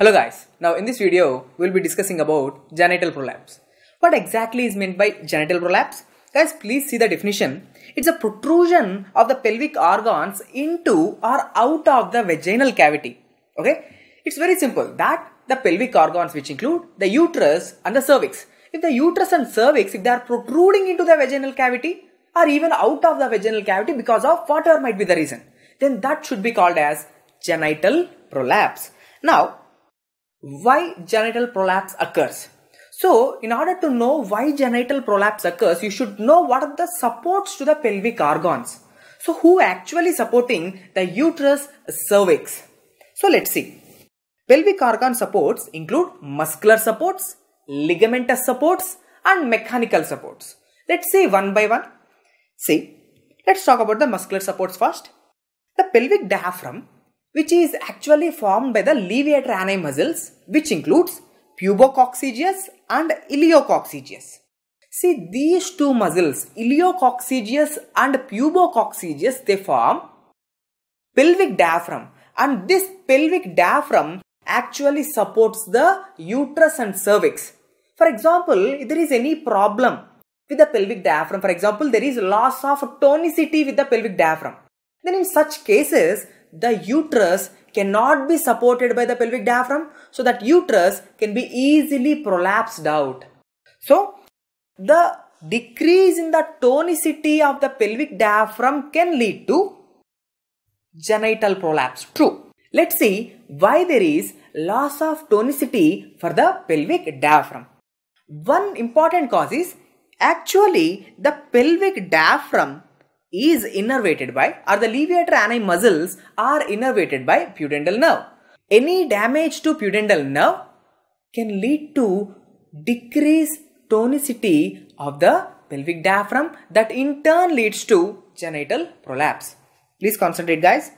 Hello guys, now in this video we'll be discussing about genital prolapse. What exactly is meant by genital prolapse? Guys please see the definition. It's a protrusion of the pelvic organs into or out of the vaginal cavity. Okay, it's very simple that the pelvic organs which include the uterus and the cervix. If the uterus and cervix if they are protruding into the vaginal cavity or even out of the vaginal cavity because of whatever might be the reason then that should be called as genital prolapse. Now why genital prolapse occurs. So, in order to know why genital prolapse occurs, you should know what are the supports to the pelvic organs. So, who actually supporting the uterus cervix? So, let's see. Pelvic organ supports include muscular supports, ligamentous supports and mechanical supports. Let's see one by one. See, let's talk about the muscular supports first. The pelvic diaphragm which is actually formed by the levator ani muscles, which includes pubococcygeus and iliococcygeus. See these two muscles, iliococcygeus and pubococcygeus, they form pelvic diaphragm and this pelvic diaphragm actually supports the uterus and cervix. For example, if there is any problem with the pelvic diaphragm, for example, there is loss of tonicity with the pelvic diaphragm. Then in such cases, the uterus cannot be supported by the pelvic diaphragm so that uterus can be easily prolapsed out. So the decrease in the tonicity of the pelvic diaphragm can lead to genital prolapse. True. Let's see why there is loss of tonicity for the pelvic diaphragm. One important cause is actually the pelvic diaphragm is innervated by or the levator ani muscles are innervated by pudendal nerve. Any damage to pudendal nerve can lead to decreased tonicity of the pelvic diaphragm that in turn leads to genital prolapse. Please concentrate guys.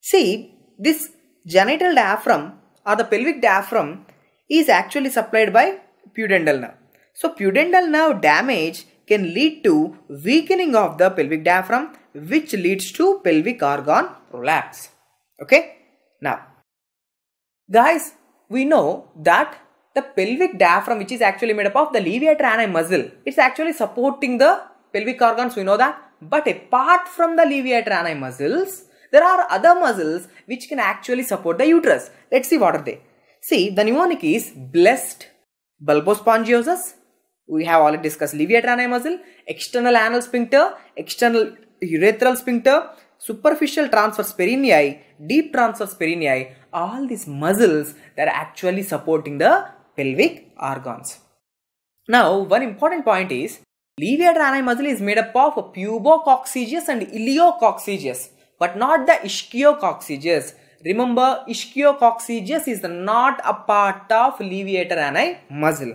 See this genital diaphragm or the pelvic diaphragm is actually supplied by pudendal nerve. So pudendal nerve damage can lead to weakening of the pelvic diaphragm which leads to pelvic organ prolapse. Okay. Now, guys, we know that the pelvic diaphragm which is actually made up of the levator ani muscle, it's actually supporting the pelvic organs, we know that. But apart from the levator ani muscles, there are other muscles which can actually support the uterus. Let's see what are they. See, the mnemonic is blessed, bulbospongiosus, we have already discussed levator ani muscle, external anal sphincter, external urethral sphincter, superficial transverse perinei, deep transverse perinei, all these muscles that are actually supporting the pelvic organs. Now, one important point is levator ani muscle is made up of pubococcygeus and iliococcygeus, but not the ischiococcygeus. Remember, ischiococcygeus is not a part of levator ani muscle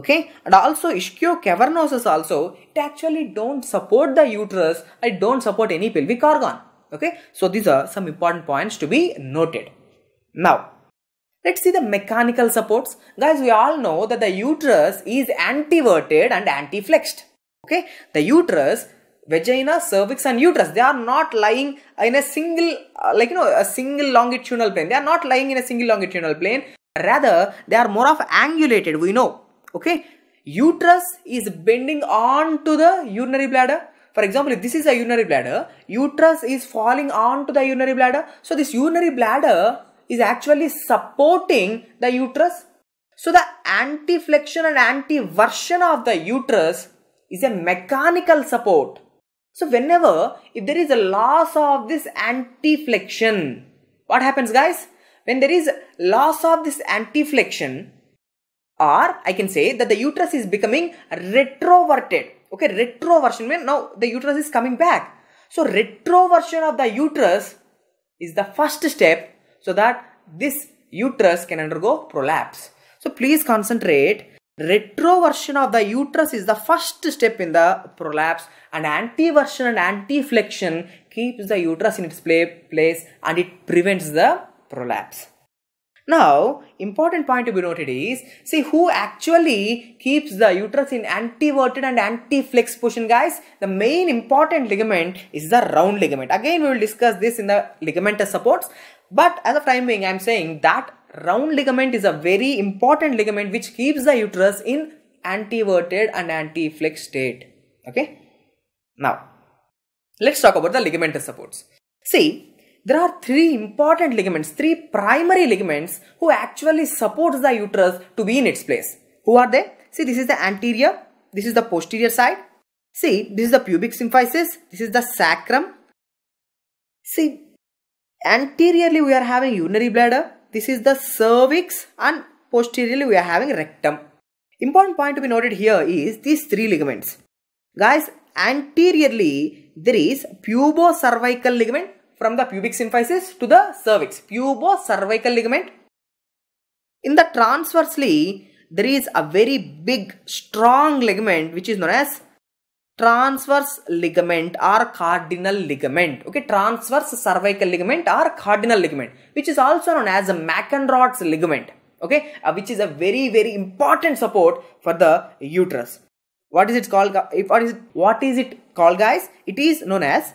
okay and also ischio ischiocavernosus also it actually don't support the uterus it don't support any pelvic organ okay so these are some important points to be noted now let's see the mechanical supports guys we all know that the uterus is antiverted and antiflexed okay the uterus vagina cervix and uterus they are not lying in a single uh, like you know a single longitudinal plane they are not lying in a single longitudinal plane rather they are more of angulated we know okay uterus is bending on to the urinary bladder for example if this is a urinary bladder uterus is falling on to the urinary bladder so this urinary bladder is actually supporting the uterus so the anti-flexion and anti-version of the uterus is a mechanical support so whenever if there is a loss of this anti-flexion what happens guys when there is loss of this anti-flexion or I can say that the uterus is becoming retroverted. Okay, retroversion means now the uterus is coming back. So retroversion of the uterus is the first step so that this uterus can undergo prolapse. So please concentrate. Retroversion of the uterus is the first step in the prolapse and antiversion and antiflexion keeps the uterus in its place and it prevents the prolapse. Now, important point to be noted is, see who actually keeps the uterus in antiverted and anti-flex position guys? The main important ligament is the round ligament. Again, we will discuss this in the ligamentous supports. But as a time being, I am saying that round ligament is a very important ligament which keeps the uterus in antiverted and anti-flex state. Okay? Now, let's talk about the ligamentous supports. See, there are three important ligaments, three primary ligaments who actually supports the uterus to be in its place. Who are they? See, this is the anterior, this is the posterior side. See, this is the pubic symphysis, this is the sacrum. See, anteriorly we are having urinary bladder, this is the cervix and posteriorly we are having rectum. Important point to be noted here is these three ligaments. Guys, anteriorly there is pubocervical ligament from the pubic symphysis to the cervix, pubo-cervical ligament. In the transversely, there is a very big, strong ligament which is known as transverse ligament or cardinal ligament. Okay, transverse cervical ligament or cardinal ligament, which is also known as McEnroe's ligament. Okay, uh, which is a very, very important support for the uterus. What is it called? What is it, what is it called, guys? It is known as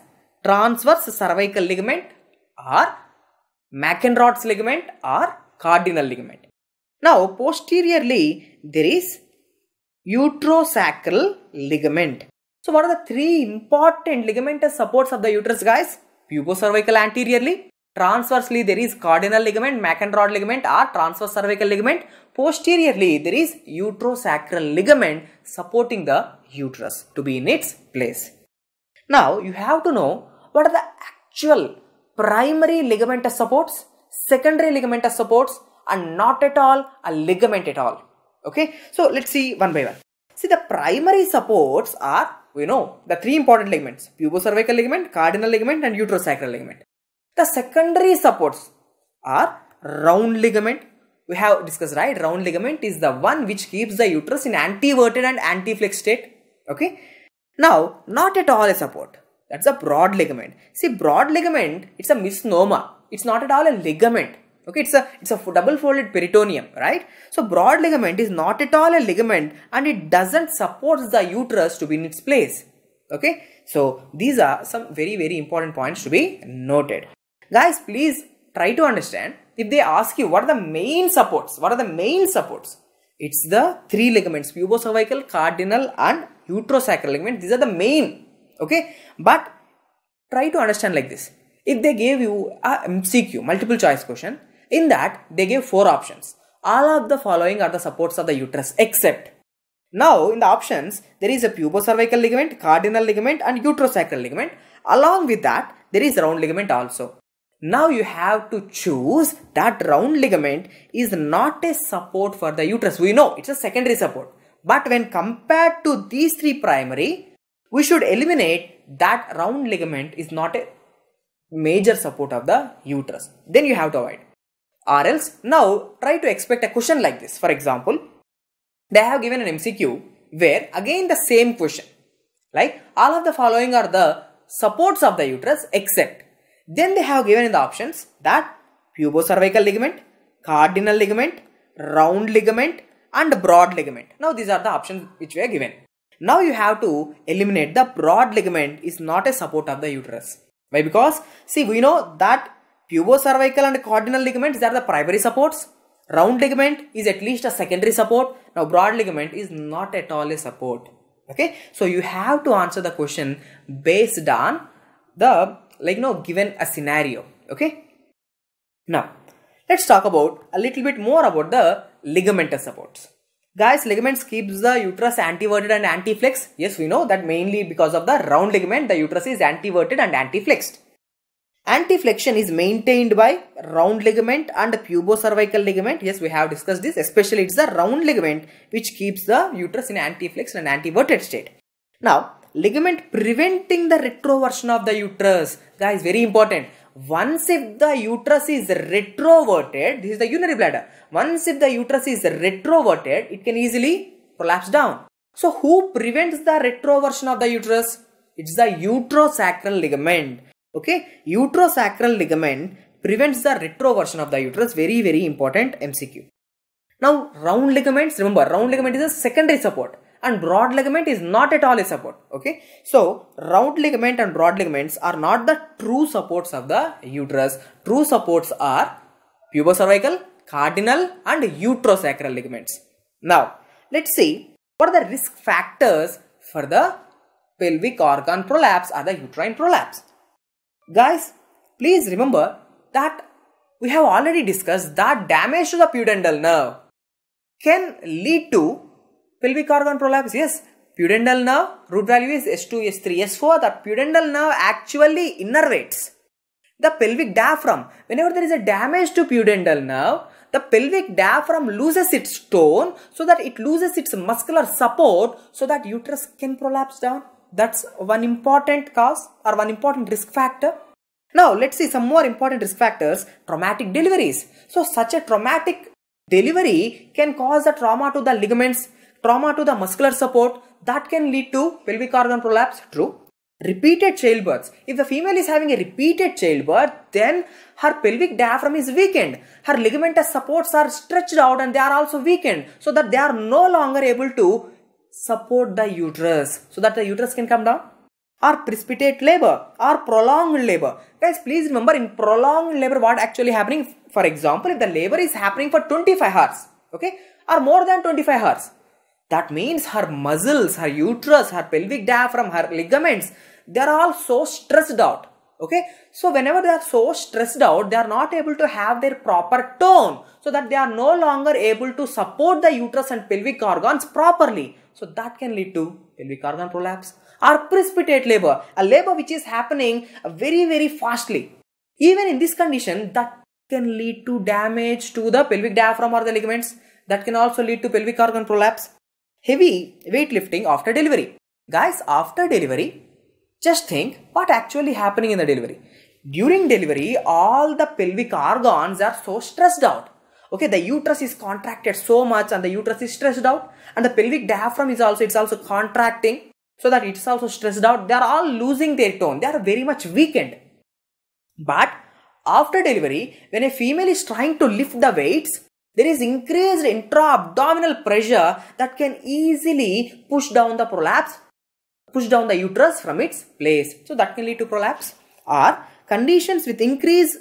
transverse cervical ligament or McEnroth's ligament or cardinal ligament. Now, posteriorly, there is uterosacral ligament. So, what are the three important ligamentous supports of the uterus, guys? Pubocervical anteriorly, transversely there is cardinal ligament, McEnroth ligament or transverse cervical ligament. Posteriorly, there is uterosacral ligament supporting the uterus to be in its place. Now you have to know what are the actual primary ligamentous supports, secondary ligamentous supports and not at all a ligament at all. Okay, so let's see one by one. See the primary supports are, we know, the three important ligaments, pubocervical ligament, cardinal ligament and uterosacral ligament. The secondary supports are round ligament, we have discussed right round ligament is the one which keeps the uterus in antiverted and antiflex state okay now, not at all a support. That's a broad ligament. See, broad ligament, it's a misnomer. It's not at all a ligament. Okay, it's a it's a double folded peritoneum, right? So broad ligament is not at all a ligament and it doesn't support the uterus to be in its place. Okay, so these are some very very important points to be noted. Guys, please try to understand if they ask you what are the main supports, what are the main supports? It's the three ligaments, pubocervical, cardinal and uterosacral ligament these are the main okay but try to understand like this if they gave you a mcq multiple choice question in that they gave four options all of the following are the supports of the uterus except now in the options there is a pubocervical ligament cardinal ligament and uterosacral ligament along with that there is round ligament also now you have to choose that round ligament is not a support for the uterus we know it's a secondary support but when compared to these three primary, we should eliminate that round ligament is not a major support of the uterus. Then you have to avoid. Or else, now try to expect a question like this. For example, they have given an MCQ where again the same question, like all of the following are the supports of the uterus except. Then they have given in the options that pubocervical ligament, cardinal ligament, round ligament, and broad ligament. Now these are the options which were given. Now you have to eliminate the broad ligament is not a support of the uterus. Why? Because see we know that pubocervical and cardinal ligaments are the primary supports. Round ligament is at least a secondary support. Now broad ligament is not at all a support. Okay. So you have to answer the question based on the like you know given a scenario. Okay. Now let's talk about a little bit more about the ligamentous supports. Guys, ligaments keeps the uterus antiverted and antiflex. Yes, we know that mainly because of the round ligament, the uterus is antiverted and antiflexed. Antiflexion is maintained by round ligament and pubocervical ligament. Yes, we have discussed this. Especially it's the round ligament which keeps the uterus in antiflex and antiverted state. Now, ligament preventing the retroversion of the uterus. Guys, very important. Once if the uterus is retroverted, this is the urinary bladder. Once if the uterus is retroverted, it can easily collapse down. So who prevents the retroversion of the uterus? It's the uterosacral ligament. Okay, uterosacral ligament prevents the retroversion of the uterus. Very, very important MCQ. Now, round ligaments, remember, round ligament is a secondary support and broad ligament is not at all a support okay so round ligament and broad ligaments are not the true supports of the uterus true supports are pubocervical cardinal and uterosacral ligaments now let's see what are the risk factors for the pelvic organ prolapse or the uterine prolapse guys please remember that we have already discussed that damage to the pudendal nerve can lead to Pelvic organ prolapse, yes. Pudendal nerve, root value is S2, S3, S4. That pudendal nerve actually innervates the pelvic diaphragm. Whenever there is a damage to pudendal nerve, the pelvic diaphragm loses its tone so that it loses its muscular support so that uterus can prolapse down. That's one important cause or one important risk factor. Now let's see some more important risk factors. Traumatic deliveries. So such a traumatic delivery can cause a trauma to the ligaments, trauma to the muscular support that can lead to pelvic organ prolapse. True. Repeated childbirths. If the female is having a repeated childbirth, then her pelvic diaphragm is weakened. Her ligamentous supports are stretched out and they are also weakened so that they are no longer able to support the uterus so that the uterus can come down or precipitate labor or prolonged labor guys please remember in prolonged labor what actually happening for example if the labor is happening for 25 hours okay or more than 25 hours that means her muscles, her uterus, her pelvic diaphragm, her ligaments, they are all so stressed out. Okay, so whenever they are so stressed out, they are not able to have their proper tone so that they are no longer able to support the uterus and pelvic organs properly. So that can lead to pelvic organ prolapse or precipitate labor, a labor which is happening very, very fastly. Even in this condition, that can lead to damage to the pelvic diaphragm or the ligaments. That can also lead to pelvic organ prolapse heavy weightlifting after delivery. Guys, after delivery, just think what actually happening in the delivery. During delivery, all the pelvic organs are so stressed out. Okay, the uterus is contracted so much and the uterus is stressed out and the pelvic diaphragm is also, it's also contracting so that it's also stressed out. They are all losing their tone. They are very much weakened. But after delivery, when a female is trying to lift the weights, there is increased intra-abdominal pressure that can easily push down the prolapse, push down the uterus from its place. So that can lead to prolapse or conditions with increased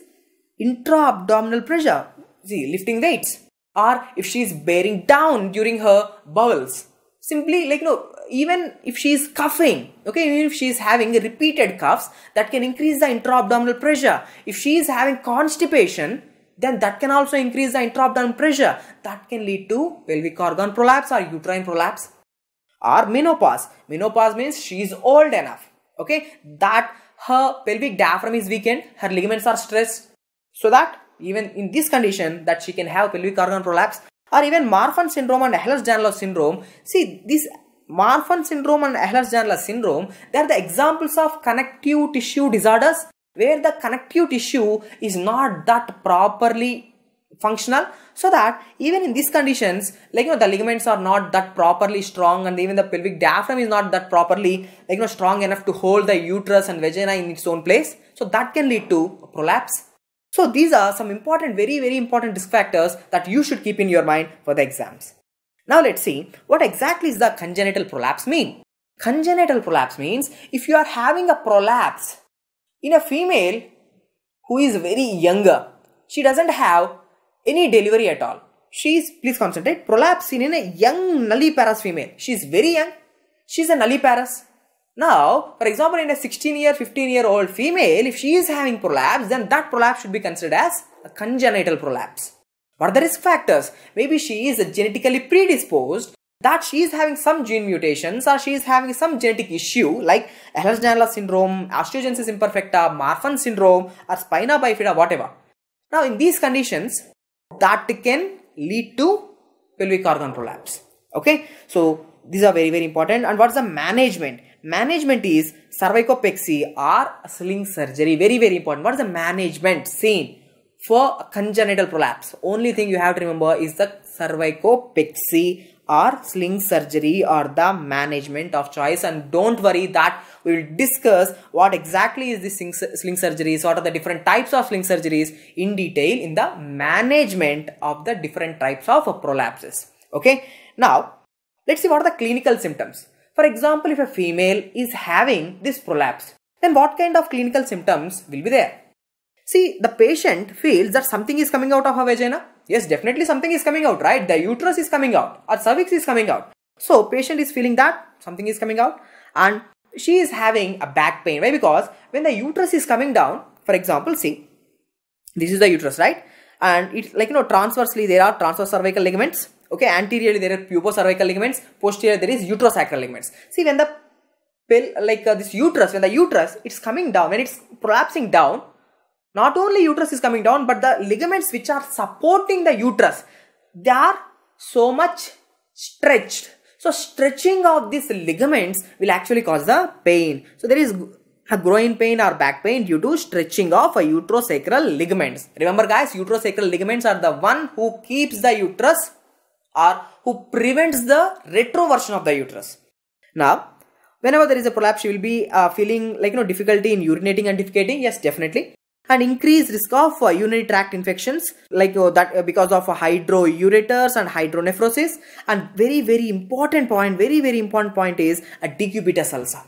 intra-abdominal pressure, see lifting weights or if she is bearing down during her bowels. Simply like no, even if she is coughing, okay, even if she is having repeated coughs, that can increase the intra-abdominal pressure. If she is having constipation, then that can also increase the abdominal pressure. That can lead to pelvic organ prolapse or uterine prolapse or menopause. Menopause means she is old enough. Okay, that her pelvic diaphragm is weakened, her ligaments are stressed, so that even in this condition that she can have pelvic organ prolapse or even Marfan syndrome and Ehlers-Danlos syndrome. See, this Marfan syndrome and Ehlers-Danlos syndrome, they are the examples of connective tissue disorders where the connective tissue is not that properly functional so that even in these conditions like you know the ligaments are not that properly strong and even the pelvic diaphragm is not that properly like you know strong enough to hold the uterus and vagina in its own place so that can lead to prolapse so these are some important very very important risk factors that you should keep in your mind for the exams now let's see what exactly is the congenital prolapse mean congenital prolapse means if you are having a prolapse in a female who is very younger, she doesn't have any delivery at all. She is, please concentrate, prolapsing in a young nulliparous female. She is very young. She is a nulliparous. Now, for example, in a 16 year, 15 year old female, if she is having prolapse, then that prolapse should be considered as a congenital prolapse. What are the risk factors? Maybe she is genetically predisposed that she is having some gene mutations or she is having some genetic issue like Ehlers-Danlos syndrome, osteogenesis imperfecta, Marfan syndrome or spina bifida whatever. Now in these conditions that can lead to pelvic organ prolapse. Okay, so these are very very important and what's the management? Management is cervicopexy or sling surgery very very important. What is the management seen for congenital prolapse? Only thing you have to remember is the cervicopexy are sling surgery or the management of choice and don't worry that we will discuss what exactly is this sling, sling surgeries what are the different types of sling surgeries in detail in the management of the different types of prolapses okay now let's see what are the clinical symptoms for example if a female is having this prolapse then what kind of clinical symptoms will be there see the patient feels that something is coming out of her vagina Yes, definitely something is coming out, right? The uterus is coming out or cervix is coming out. So patient is feeling that something is coming out and she is having a back pain. Why? Because when the uterus is coming down, for example, see, this is the uterus, right? And it's like, you know, transversely there are transverse cervical ligaments. Okay, anteriorly there are cervical ligaments, posteriorly there is uterosacral ligaments. See, when the pel like uh, this uterus, when the uterus, it's coming down, when it's collapsing down, not only uterus is coming down, but the ligaments which are supporting the uterus, they are so much stretched. So stretching of these ligaments will actually cause the pain. So there is a groin pain or back pain due to stretching of a uterosacral ligaments. Remember guys, uterosacral ligaments are the one who keeps the uterus or who prevents the retroversion of the uterus. Now, whenever there is a prolapse, you will be uh, feeling like, you know, difficulty in urinating and defecating. Yes, definitely and increased risk of uh, urinary tract infections like uh, that uh, because of hydroureters and hydronephrosis and very very important point very very important point is a decubitus ulcer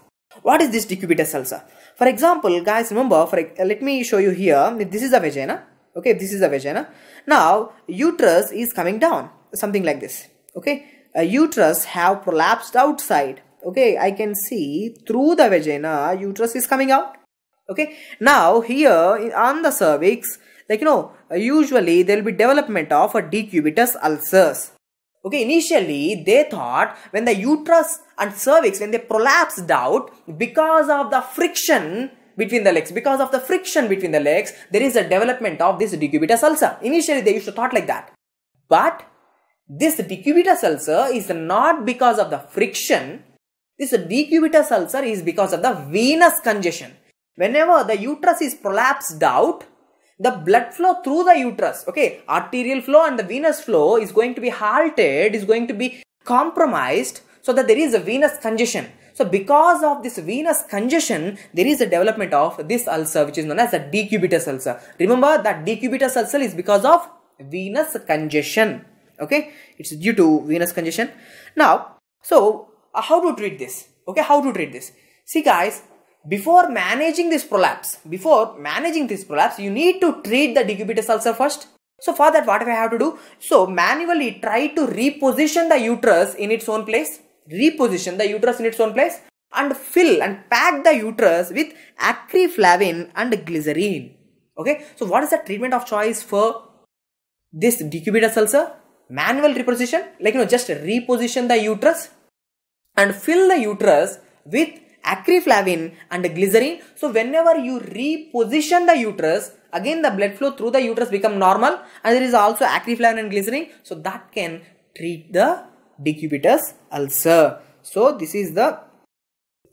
what is this decubitus ulcer for example guys remember for let me show you here this is a vagina okay this is a vagina now uterus is coming down something like this okay a uterus have prolapsed outside okay i can see through the vagina uterus is coming out okay now here on the cervix like you know usually there will be development of a decubitus ulcers okay initially they thought when the uterus and cervix when they prolapsed out because of the friction between the legs because of the friction between the legs there is a development of this decubitus ulcer initially they used to thought like that but this decubitus ulcer is not because of the friction this decubitus ulcer is because of the venous congestion Whenever the uterus is prolapsed out, the blood flow through the uterus, okay, arterial flow and the venous flow is going to be halted, is going to be compromised so that there is a venous congestion. So because of this venous congestion, there is a development of this ulcer which is known as a decubitus ulcer. Remember that decubitus ulcer is because of venous congestion. Okay, it's due to venous congestion. Now, so uh, how to treat this? Okay, how to treat this? See guys, before managing this prolapse, before managing this prolapse, you need to treat the decubitus ulcer first. So for that, what do I have to do? So manually try to reposition the uterus in its own place, reposition the uterus in its own place and fill and pack the uterus with acroflavin and glycerine. Okay, so what is the treatment of choice for this decubitus ulcer? Manual reposition, like you know, just reposition the uterus and fill the uterus with acroflavin and glycerin. So whenever you reposition the uterus, again the blood flow through the uterus become normal and there is also acroflavin and glycerin. So that can treat the decubitus ulcer. So this is the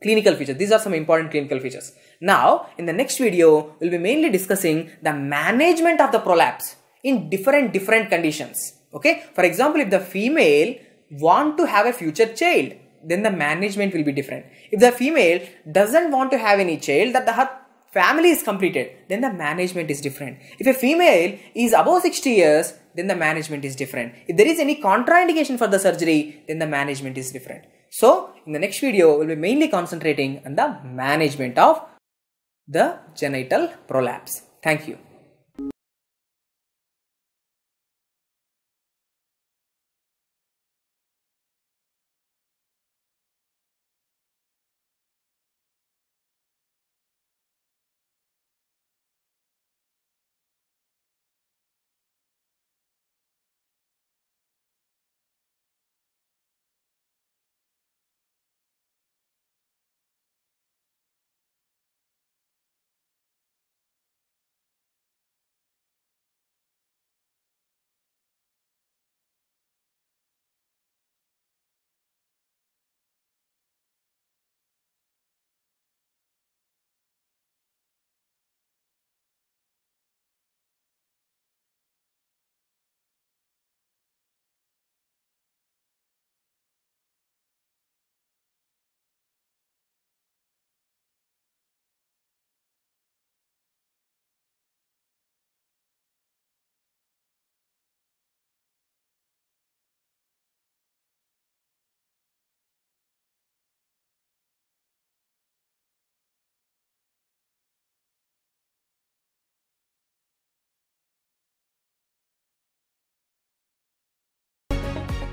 clinical feature. These are some important clinical features. Now in the next video, we'll be mainly discussing the management of the prolapse in different different conditions. Okay. For example, if the female want to have a future child then the management will be different if the female doesn't want to have any child that the her family is completed then the management is different if a female is above 60 years then the management is different if there is any contraindication for the surgery then the management is different so in the next video we'll be mainly concentrating on the management of the genital prolapse thank you